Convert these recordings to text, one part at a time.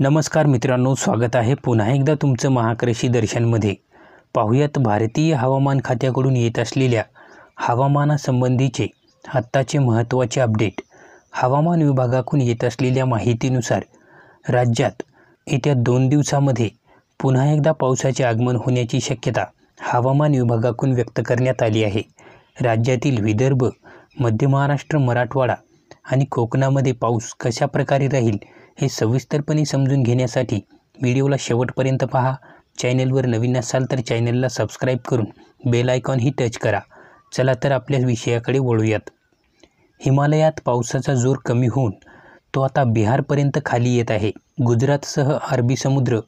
नमस्कार मित्रांनो स्वागत आहे पुन्हा एकदा तुमचं महाकृषी दर्शनमध्ये पाहुयात भारतीय हवामान खात्याकडून येत असलेल्या हवामानासंबंधीचे आत्ताचे महत्त्वाचे अपडेट हवामान विभागाकडून येत असलेल्या माहितीनुसार राज्यात येत्या दोन दिवसामध्ये पुन्हा एकदा पावसाचे आगमन होण्याची शक्यता हवामान विभागाकडून व्यक्त करण्यात आली आहे राज्यातील विदर्भ मध्य महाराष्ट्र मराठवाडा आणि कोकणामध्ये पाऊस कशा प्रकारे राहील हे सविस्तरपणे समजून घेण्यासाठी व्हिडिओला शेवटपर्यंत पहा चॅनेलवर नवीन असाल तर चॅनेलला सबस्क्राईब करून बेल ही टच करा चला तर आपल्या विषयाकडे वळूयात हिमालयात पावसाचा जोर कमी होऊन तो आता बिहारपर्यंत खाली येत आहे गुजरातसह अरबी समुद्र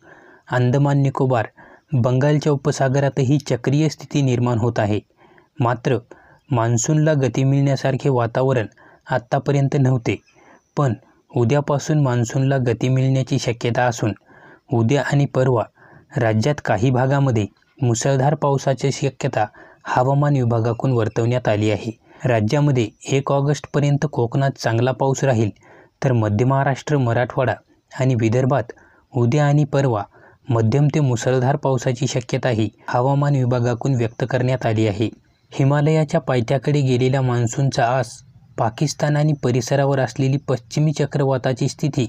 अंदमान निकोबार बंगालच्या उपसागरातही चक्रीय स्थिती निर्माण होत आहे मात्र मान्सूनला गती मिळण्यासारखे वातावरण आत्तापर्यंत नव्हते पण उद्यापासून मान्सूनला गती मिळण्याची शक्यता असून उद्या आणि परवा राज्यात काही भागामध्ये मुसळधार पावसाची शक्यता हवामान विभागाकडून वर्तवण्यात आली आहे राज्यामध्ये एक ऑगस्टपर्यंत कोकणात चांगला पाऊस राहील तर मध्य महाराष्ट्र मराठवाडा आणि विदर्भात उद्या आणि परवा मध्यम ते मुसळधार पावसाची शक्यताही हवामान विभागाकडून व्यक्त करण्यात आली आहे हिमालयाच्या पायथ्याकडे गेलेला मान्सूनचा आस पाकिस्तान आणि परिसरावर असलेली पश्चिमी चक्रवाताची स्थिती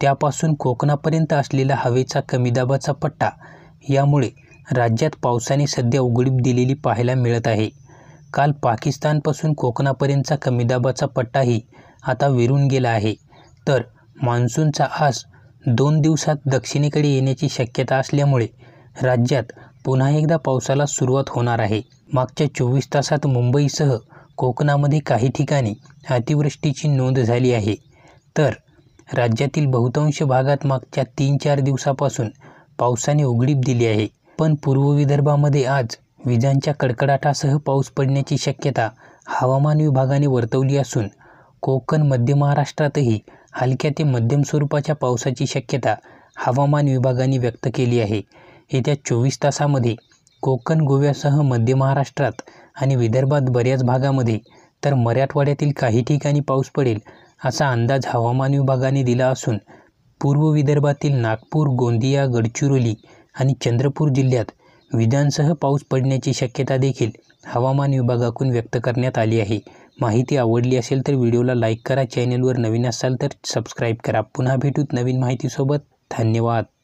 त्यापासून कोकणापर्यंत असलेला हवेचा कमीदाबाचा पट्टा यामुळे राज्यात पावसाने सध्या उघडीप दिलेली पाहायला मिळत आहे काल पाकिस्तानपासून कोकणापर्यंतचा कमीदाबाचा पट्टाही आता विरून गेला आहे तर मान्सूनचा आस दोन दिवसात दक्षिणेकडे येण्याची शक्यता असल्यामुळे राज्यात पुन्हा एकदा पावसाला सुरुवात होणार आहे मागच्या चोवीस तासात मुंबईसह कोकणामध्ये काही ठिकाणी अतिवृष्टीची नोंद झाली आहे तर राज्यातील बहुतांश भागात मागच्या तीन चार दिवसापासून पावसाने उघडीप दिली आहे पण पूर्व विदर्भामध्ये आज विजांच्या कडकडाटासह पाऊस पडण्याची शक्यता हवामान विभागाने वर्तवली असून कोकण मध्य महाराष्ट्रातही हलक्या ते मध्यम स्वरूपाच्या पावसाची शक्यता हवामान विभागाने व्यक्त केली आहे येत्या चोवीस तासामध्ये कोकण गोव्यासह मध्य महाराष्ट्रात आणि विदर्भात बऱ्याच भागामध्ये तर मराठवाड्यातील काही ठिकाणी पाऊस पडेल असा अंदाज हवामान विभागाने दिला असून पूर्व विदर्भातील नागपूर गोंदिया गडचिरोली आणि चंद्रपूर जिल्ह्यात विजांसह पाऊस पडण्याची शक्यता देखील हवामान विभागाकडून व्यक्त करण्यात आली आहे माहिती आवडली असेल तर व्हिडिओला लाईक करा चॅनलवर नवीन असाल तर सबस्क्राईब करा पुन्हा भेटूत नवीन माहितीसोबत धन्यवाद